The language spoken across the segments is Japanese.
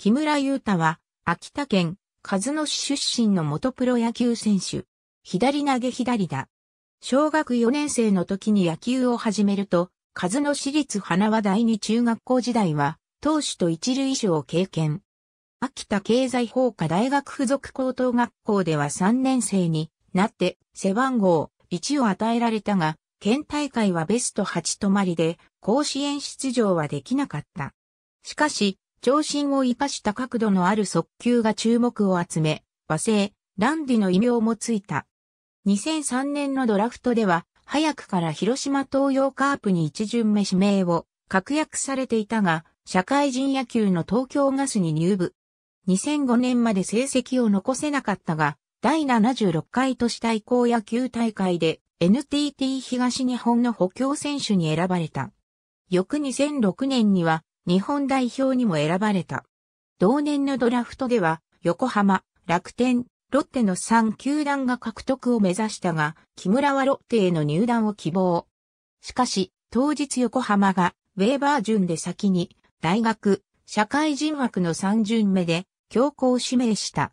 木村優太は、秋田県、和野市出身の元プロ野球選手。左投げ左だ。小学4年生の時に野球を始めると、和野市立花和第二中学校時代は、投手と一塁手を経験。秋田経済法科大学附属高等学校では3年生になって背番号1を与えられたが、県大会はベスト8止まりで甲子園出場はできなかった。しかし、長身を生かした角度のある速球が注目を集め、和製、ランディの異名もついた。2003年のドラフトでは、早くから広島東洋カープに一巡目指名を確約されていたが、社会人野球の東京ガスに入部。2005年まで成績を残せなかったが、第76回都市対抗野球大会で NTT 東日本の補強選手に選ばれた。翌2006年には日本代表にも選ばれた。同年のドラフトでは、横浜、楽天、ロッテの3球団が獲得を目指したが、木村はロッテへの入団を希望。しかし、当日横浜が、ウェーバー順で先に、大学、社会人枠の3巡目で、強行指名した。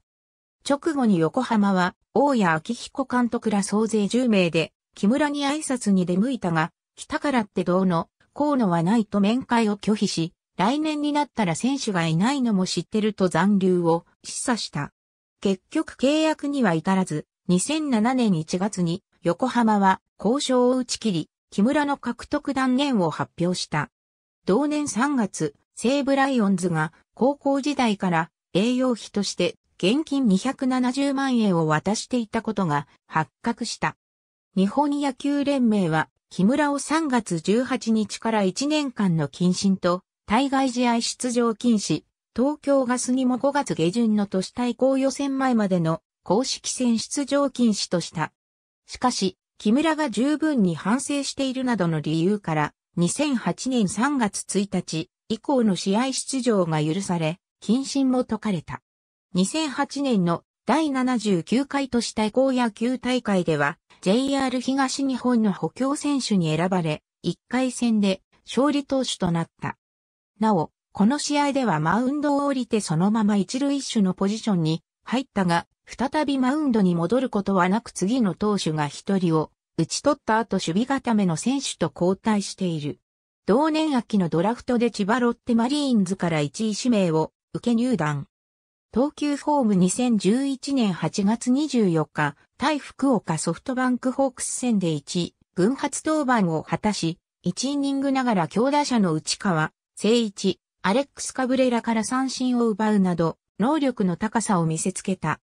直後に横浜は、大谷昭彦監督ら総勢10名で、木村に挨拶に出向いたが、来たからってどうの、こうのはないと面会を拒否し、来年になったら選手がいないのも知ってると残留を示唆した。結局契約には至らず、2007年1月に横浜は交渉を打ち切り、木村の獲得断念を発表した。同年3月、西武ライオンズが高校時代から栄養費として現金270万円を渡していたことが発覚した。日本野球連盟は木村を3月18日から1年間の謹慎と対外試合出場禁止、東京ガスにも5月下旬の都市対抗予選前までの公式戦出場禁止とした。しかし、木村が十分に反省しているなどの理由から、2008年3月1日以降の試合出場が許され、謹慎も解かれた。2008年の第79回都市対抗野球大会では、JR 東日本の補強選手に選ばれ、1回戦で勝利投手となった。なお、この試合ではマウンドを降りてそのまま一塁手のポジションに入ったが、再びマウンドに戻ることはなく次の投手が一人を打ち取った後守備固めの選手と交代している。同年秋のドラフトで千葉ロッテマリーンズから1位指名を受け入団。東急ホーム2011年8月24日、対福岡ソフトバンクホークス戦で1、軍発登板を果たし、1イニングながら強打者の内川、聖一、アレックス・カブレラから三振を奪うなど、能力の高さを見せつけた。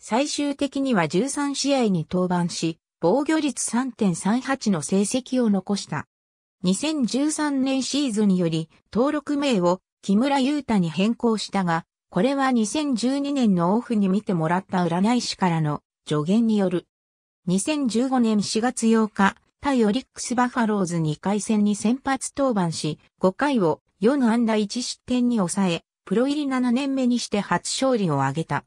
最終的には13試合に登板し、防御率3.38の成績を残した。2013年シーズンより登録名を木村優太に変更したが、これは2012年のオフに見てもらった占い師からの助言による。2015年4月8日、対オリックスバファローズ2回戦に先発登板し、5回を4安打1失点に抑え、プロ入り7年目にして初勝利を挙げた。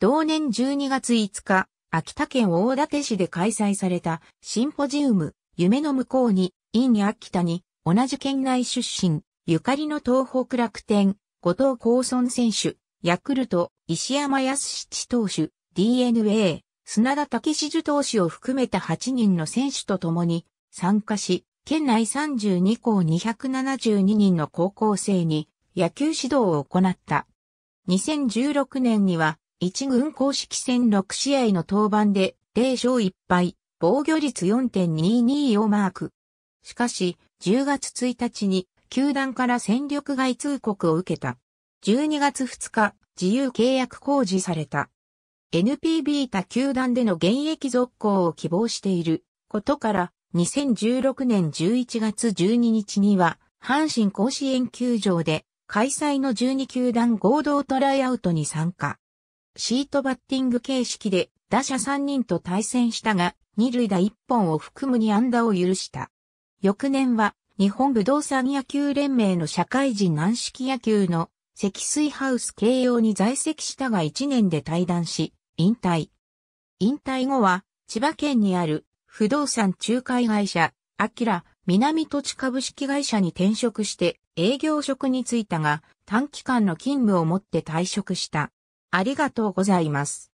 同年12月5日、秋田県大館市で開催されたシンポジウム、夢の向こうに、陰秋田に、同じ県内出身、ゆかりの東北楽天、後藤幸村選手、ヤクルト、石山康七投手、DNA、砂田武史樹投手を含めた8人の選手と共に参加し、県内32校272人の高校生に野球指導を行った。2016年には一軍公式戦6試合の登板で0勝1敗、防御率4.22をマーク。しかし、10月1日に球団から戦力外通告を受けた。12月2日、自由契約公示された。NPB 他球団での現役続行を希望していることから、2016年11月12日には、阪神甲子園球場で開催の12球団合同トライアウトに参加。シートバッティング形式で打者3人と対戦したが、二塁打1本を含む2安打を許した。翌年は、日本武道産野球連盟の社会人軟式野球の積水ハウス慶応に在籍したが1年で退団し、引退。引退後は、千葉県にある不動産仲介会社、アキラ、南土地株式会社に転職して営業職に就いたが、短期間の勤務をもって退職した。ありがとうございます。